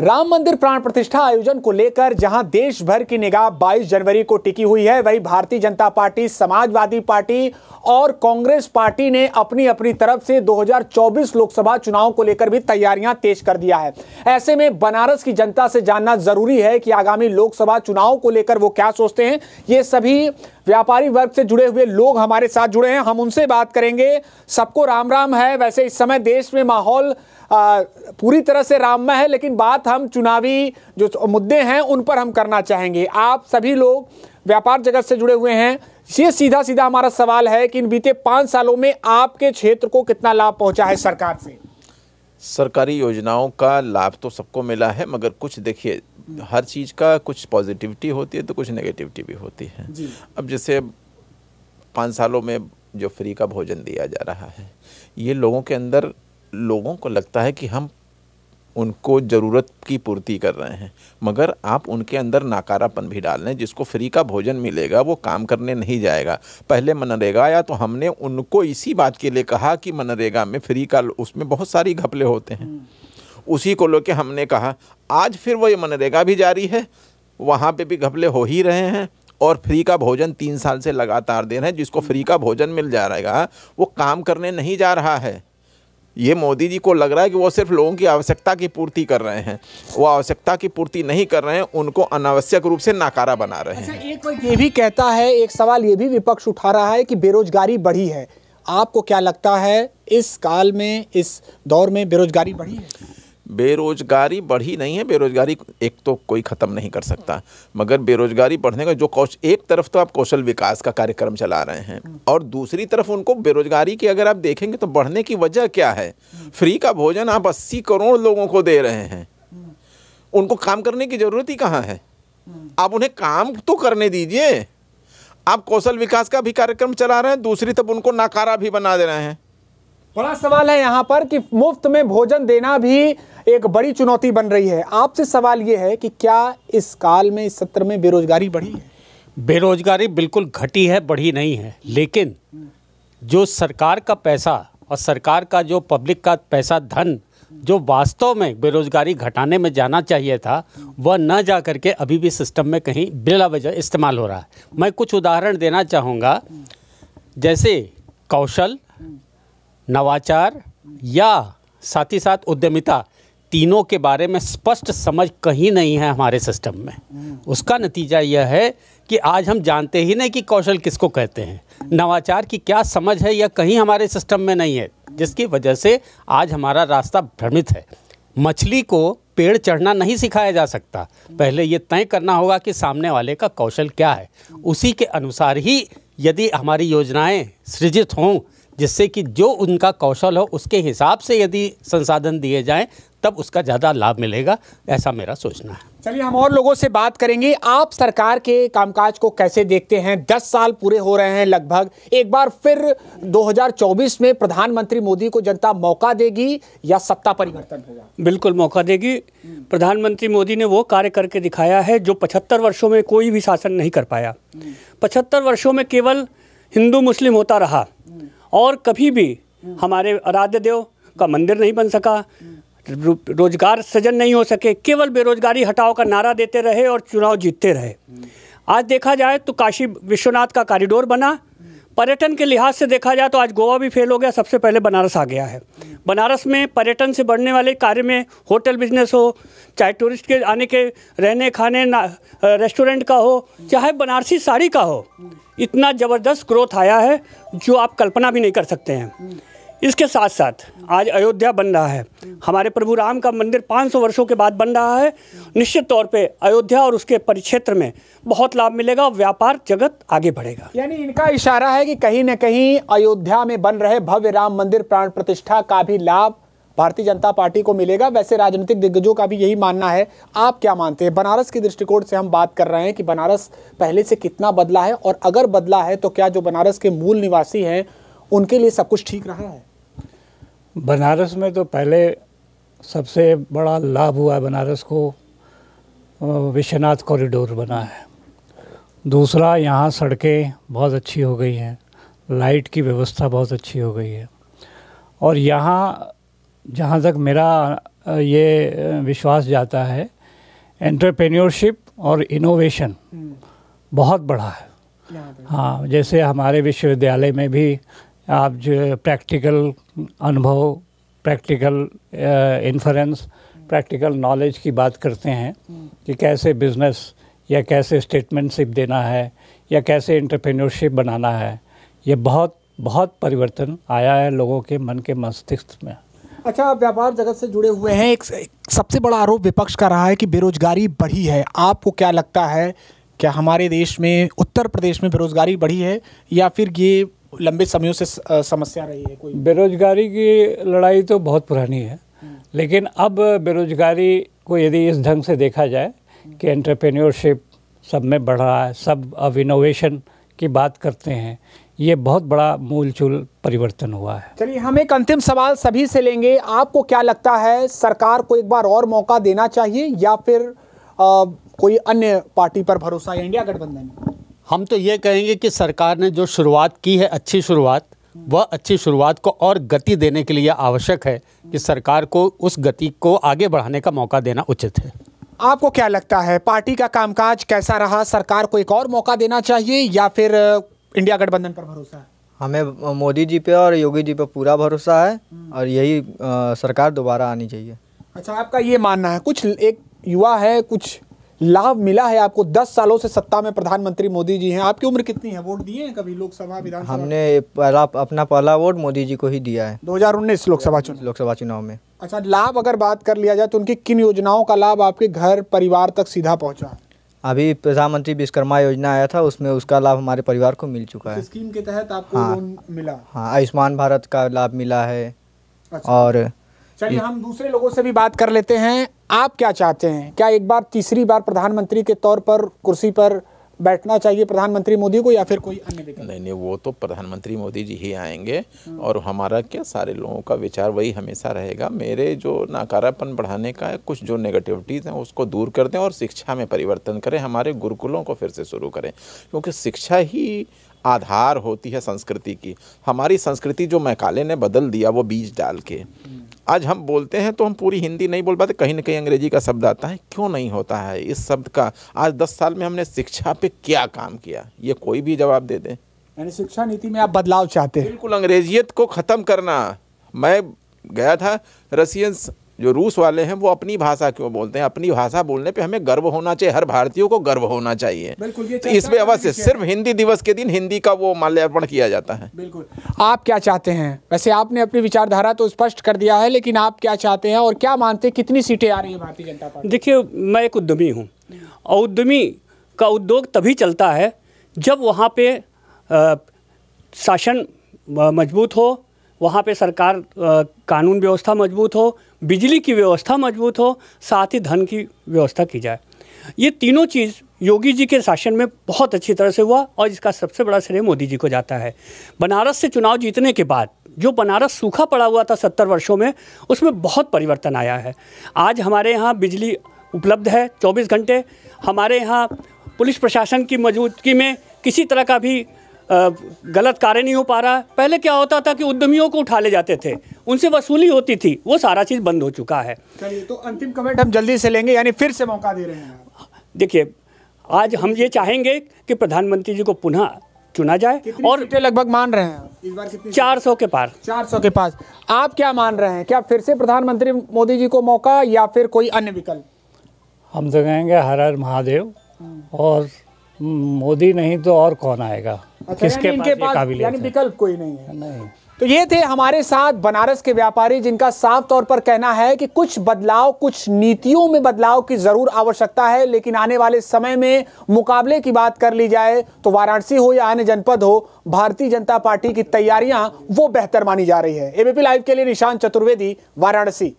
राम मंदिर प्राण प्रतिष्ठा आयोजन को लेकर जहां देश भर की निगाह 22 जनवरी को टिकी हुई है वहीं भारतीय जनता पार्टी समाजवादी पार्टी और कांग्रेस पार्टी ने अपनी अपनी तरफ से 2024 लोकसभा चुनाव को लेकर भी तैयारियां तेज कर दिया है ऐसे में बनारस की जनता से जानना जरूरी है कि आगामी लोकसभा चुनाव को लेकर वो क्या सोचते हैं ये सभी व्यापारी वर्ग से जुड़े हुए लोग हमारे साथ जुड़े हैं हम उनसे बात करेंगे सबको राम राम है वैसे इस समय देश में माहौल पूरी तरह से राममय है लेकिन बात हम चुनावी जो मुद्दे हैं उन पर हम करना चाहेंगे आप सभी लोग व्यापार जगत से जुड़े हुए हैं ये सीधा सीधा हमारा सवाल है कि इन बीते पाँच सालों में आपके क्षेत्र को कितना लाभ पहुंचा है सरकार से सरकारी योजनाओं का लाभ तो सबको मिला है मगर कुछ देखिए हर चीज़ का कुछ पॉजिटिविटी होती है तो कुछ नेगेटिविटी भी होती है अब जैसे पाँच सालों में जो फ्री का भोजन दिया जा रहा है ये लोगों के अंदर लोगों को लगता है कि हम उनको ज़रूरत की पूर्ति कर रहे हैं मगर आप उनके अंदर नाकारापन भी डाल लें जिसको फ्री का भोजन मिलेगा वो काम करने नहीं जाएगा पहले मनरेगा आया तो हमने उनको इसी बात के लिए कहा कि मनरेगा में फ्री का उसमें बहुत सारी घपले होते हैं उसी को लेके हमने कहा आज फिर वो ये मनरेगा भी जारी है वहाँ पे भी घपले हो ही रहे हैं और फ्री का भोजन तीन साल से लगातार दे रहे हैं जिसको फ्री का भोजन मिल जा रहेगा वो काम करने नहीं जा रहा है ये मोदी जी को लग रहा है कि वो सिर्फ लोगों की आवश्यकता की पूर्ति कर रहे हैं वो आवश्यकता की पूर्ति नहीं कर रहे हैं उनको अनावश्यक रूप से नाकारा बना रहे अच्छा, हैं एक ये भी कहता है एक सवाल ये भी विपक्ष उठा रहा है कि बेरोजगारी बढ़ी है आपको क्या लगता है इस काल में इस दौर में बेरोजगारी बढ़ी है बेरोजगारी बढ़ी नहीं है बेरोजगारी एक तो कोई ख़त्म नहीं कर सकता मगर बेरोजगारी बढ़ने का जो कौश एक तरफ तो आप कौशल विकास का कार्यक्रम चला रहे हैं और दूसरी तरफ उनको बेरोजगारी की अगर आप देखेंगे तो बढ़ने की वजह क्या है फ्री का भोजन आप अस्सी करोड़ लोगों को दे रहे हैं उनको काम करने की ज़रूरत ही कहाँ है आप उन्हें काम तो करने दीजिए आप कौशल विकास का भी कार्यक्रम चला रहे हैं दूसरी तरफ उनको नाकारा भी बना दे रहे हैं बड़ा सवाल है यहाँ पर कि मुफ्त में भोजन देना भी एक बड़ी चुनौती बन रही है आपसे सवाल ये है कि क्या इस काल में इस सत्र में बेरोजगारी बढ़ी है बेरोजगारी बिल्कुल घटी है बढ़ी नहीं है लेकिन जो सरकार का पैसा और सरकार का जो पब्लिक का पैसा धन जो वास्तव में बेरोजगारी घटाने में जाना चाहिए था वह न जा करके अभी भी सिस्टम में कहीं बिला वजह इस्तेमाल हो रहा है मैं कुछ उदाहरण देना चाहूँगा जैसे कौशल नवाचार या साथ ही साथ उद्यमिता तीनों के बारे में स्पष्ट समझ कहीं नहीं है हमारे सिस्टम में उसका नतीजा यह है कि आज हम जानते ही नहीं कि कौशल किसको कहते हैं नवाचार की क्या समझ है यह कहीं हमारे सिस्टम में नहीं है जिसकी वजह से आज हमारा रास्ता भ्रमित है मछली को पेड़ चढ़ना नहीं सिखाया जा सकता पहले ये तय करना होगा कि सामने वाले का कौशल क्या है उसी के अनुसार ही यदि हमारी योजनाएं सृजित हों जिससे कि जो उनका कौशल हो उसके हिसाब से यदि संसाधन दिए जाएं तब उसका ज़्यादा लाभ मिलेगा ऐसा मेरा सोचना है चलिए हम और लोगों से बात करेंगे आप सरकार के कामकाज को कैसे देखते हैं दस साल पूरे हो रहे हैं लगभग एक बार फिर 2024 में प्रधानमंत्री मोदी को जनता मौका देगी या सत्ता परिवर्तन होगा बिल्कुल मौका देगी प्रधानमंत्री मोदी ने वो कार्य करके दिखाया है जो पचहत्तर वर्षों में कोई भी शासन नहीं कर पाया पचहत्तर वर्षों में केवल हिंदू मुस्लिम होता रहा और कभी भी हमारे आराध्य देव का मंदिर नहीं बन सका रोजगार सृजन नहीं हो सके केवल बेरोजगारी हटाओ का नारा देते रहे और चुनाव जीतते रहे आज देखा जाए तो काशी विश्वनाथ का कॉरिडोर बना पर्यटन के लिहाज से देखा जाए तो आज गोवा भी फेल हो गया सबसे पहले बनारस आ गया है बनारस में पर्यटन से बढ़ने वाले कार्य में होटल बिजनेस हो चाहे टूरिस्ट के आने के रहने खाने रेस्टोरेंट का हो चाहे बनारसी साड़ी का हो इतना ज़बरदस्त ग्रोथ आया है जो आप कल्पना भी नहीं कर सकते हैं इसके साथ साथ आज अयोध्या बन रहा है हमारे प्रभु राम का मंदिर 500 वर्षों के बाद बन रहा है निश्चित तौर पे अयोध्या और उसके परिक्षेत्र में बहुत लाभ मिलेगा व्यापार जगत आगे बढ़ेगा यानी इनका इशारा है कि कहीं ना कहीं अयोध्या में बन रहे भव्य राम मंदिर प्राण प्रतिष्ठा का भी लाभ भारतीय जनता पार्टी को मिलेगा वैसे राजनीतिक दिग्गजों का भी यही मानना है आप क्या मानते हैं बनारस के दृष्टिकोण से हम बात कर रहे हैं कि बनारस पहले से कितना बदला है और अगर बदला है तो क्या जो बनारस के मूल निवासी हैं उनके लिए सब कुछ ठीक रहा है बनारस में तो पहले सबसे बड़ा लाभ हुआ है बनारस को विश्वनाथ कॉरिडोर बना है दूसरा यहाँ सड़कें बहुत अच्छी हो गई हैं लाइट की व्यवस्था बहुत अच्छी हो गई है और यहाँ जहाँ तक मेरा ये विश्वास जाता है एंटरप्रेन्योरशिप और इनोवेशन हम्म। बहुत बड़ा है हाँ जैसे हमारे विश्वविद्यालय में भी आप जो प्रैक्टिकल अनुभव प्रैक्टिकल इन्फ्रेंस प्रैक्टिकल नॉलेज की बात करते हैं हम्म। कि कैसे बिजनेस या कैसे स्टेटमेंटशिप देना है या कैसे इंटरप्रेन्योरशिप बनाना है ये बहुत बहुत परिवर्तन आया है लोगों के मन के मस्तिष्क में अच्छा आप व्यापार जगत से जुड़े हुए हैं एक, एक सबसे बड़ा आरोप विपक्ष का रहा है कि बेरोजगारी बढ़ी है आपको क्या लगता है क्या हमारे देश में उत्तर प्रदेश में बेरोजगारी बढ़ी है या फिर ये लंबे समय से समस्या रही है कोई बेरोजगारी की लड़ाई तो बहुत पुरानी है हम्म। लेकिन अब बेरोजगारी को यदि इस ढंग से देखा जाए हम्म। कि एंटरप्रेन्योरशिप सब में बढ़ रहा है सब अब इनोवेशन की बात करते हैं ये बहुत बड़ा मूल चूल परिवर्तन हुआ है चलिए हम एक अंतिम सवाल सभी से लेंगे आपको क्या लगता है सरकार को एक बार और मौका देना चाहिए या फिर आ, कोई अन्य पार्टी पर भरोसा है इंडिया गठबंधन हम तो ये कहेंगे कि सरकार ने जो शुरुआत की है अच्छी शुरुआत वह अच्छी शुरुआत को और गति देने के लिए आवश्यक है कि सरकार को उस गति को आगे बढ़ाने का मौका देना उचित है आपको क्या लगता है पार्टी का कामकाज कैसा रहा सरकार को एक और मौका देना चाहिए या फिर इंडिया गठबंधन पर भरोसा है हमें मोदी जी पे और योगी जी पे पूरा भरोसा है हम्म। और यही आ, सरकार दोबारा आनी चाहिए अच्छा आपका ये मानना है कुछ एक युवा है कुछ लाभ मिला है आपको दस सालों से सत्ता में प्रधानमंत्री मोदी जी हैं आपकी उम्र कितनी है वोट दिए हैं कभी लोकसभा विधानसभा हमने पहला अपना पहला वोट मोदी जी को ही दिया है 2019 लोकसभा चुनाव लोकसभा चुनाव में अच्छा लाभ अगर बात कर लिया जाए तो उनकी किन योजनाओं का लाभ आपके घर परिवार तक सीधा पहुँचा अभी प्रधानमंत्री विश्वकर्मा योजना आया था उसमें उसका लाभ हमारे परिवार को मिल चुका है स्कीम के तहत आपको हाँ, लोन मिला हाँ आयुष्मान भारत का लाभ मिला है अच्छा। और चलिए हम दूसरे लोगों से भी बात कर लेते हैं आप क्या चाहते हैं क्या एक बार तीसरी बार प्रधानमंत्री के तौर पर कुर्सी पर बैठना चाहिए प्रधानमंत्री मोदी को या फिर कोई अन्य नहीं नहीं वो तो प्रधानमंत्री मोदी जी ही आएंगे और हमारा क्या सारे लोगों का विचार वही हमेशा रहेगा मेरे जो नाकारापन बढ़ाने का है कुछ जो नेगेटिविटीज़ हैं उसको दूर कर दें और शिक्षा में परिवर्तन करें हमारे गुरुकुलों को फिर से शुरू करें क्योंकि शिक्षा ही आधार होती है संस्कृति की हमारी संस्कृति जो मैकाले ने बदल दिया वो बीज डाल के हम्म। आज हम बोलते हैं तो हम पूरी हिंदी नहीं बोल पाते कहीं ना कहीं अंग्रेजी का शब्द आता है क्यों नहीं होता है इस शब्द का आज दस साल में हमने शिक्षा पे क्या काम किया ये कोई भी जवाब दे दे यानी शिक्षा नीति में आप बदलाव चाहते हैं बिल्कुल अंग्रेजियत को ख़त्म करना मैं गया था रसियन जो रूस वाले हैं वो अपनी भाषा क्यों बोलते हैं अपनी भाषा बोलने पे हमें गर्व होना चाहिए हर भारतीयों को गर्व होना चाहिए तो इसमें अवश्य सिर्फ हिंदी दिवस के दिन हिंदी का वो माल्यार्पण किया जाता है बिल्कुल आप क्या चाहते हैं वैसे आपने अपनी विचारधारा तो स्पष्ट कर दिया है लेकिन आप क्या चाहते हैं और क्या मानते हैं कितनी सीटें आ रही है भारतीय जनता पार्टी देखिए मैं एक उद्यमी हूँ और उद्यमी का उद्योग तभी चलता है जब वहाँ पे शासन मजबूत हो वहाँ पे सरकार कानून व्यवस्था मजबूत हो बिजली की व्यवस्था मजबूत हो साथ ही धन की व्यवस्था की जाए ये तीनों चीज़ योगी जी के शासन में बहुत अच्छी तरह से हुआ और इसका सबसे बड़ा श्रेय मोदी जी को जाता है बनारस से चुनाव जीतने के बाद जो बनारस सूखा पड़ा हुआ था सत्तर वर्षों में उसमें बहुत परिवर्तन आया है आज हमारे यहाँ बिजली उपलब्ध है चौबीस घंटे हमारे यहाँ पुलिस प्रशासन की मौजूदगी में किसी तरह का भी गलत कार्य नहीं हो पा रहा है पहले क्या होता था कि उद्यमियों को उठा ले जाते थे उनसे वसूली होती थी वो सारा चीज़ बंद हो चुका है चलिए तो अंतिम कमेंट हम जल्दी से लेंगे यानी फिर से मौका दे रहे हैं देखिए आज हम ये चाहेंगे कि प्रधानमंत्री जी को पुनः चुना जाए और लगभग मान रहे हैं इस बार कितनी चार सौ के पार चार सौ के पास आप क्या मान रहे हैं क्या फिर से प्रधानमंत्री मोदी जी को मौका या फिर कोई अन्य विकल्प हम तो कहेंगे हर हर महादेव हाँ। और मोदी नहीं तो और कौन आएगा अच्छा, किसके इनके पास यानी विकल्प कोई नहीं है नहीं तो ये थे हमारे साथ बनारस के व्यापारी जिनका साफ तौर पर कहना है कि कुछ बदलाव कुछ नीतियों में बदलाव की जरूर आवश्यकता है लेकिन आने वाले समय में मुकाबले की बात कर ली जाए तो वाराणसी हो या अन्य जनपद हो भारतीय जनता पार्टी की तैयारियां वो बेहतर मानी जा रही है एबीपी लाइव के लिए निशांत चतुर्वेदी वाराणसी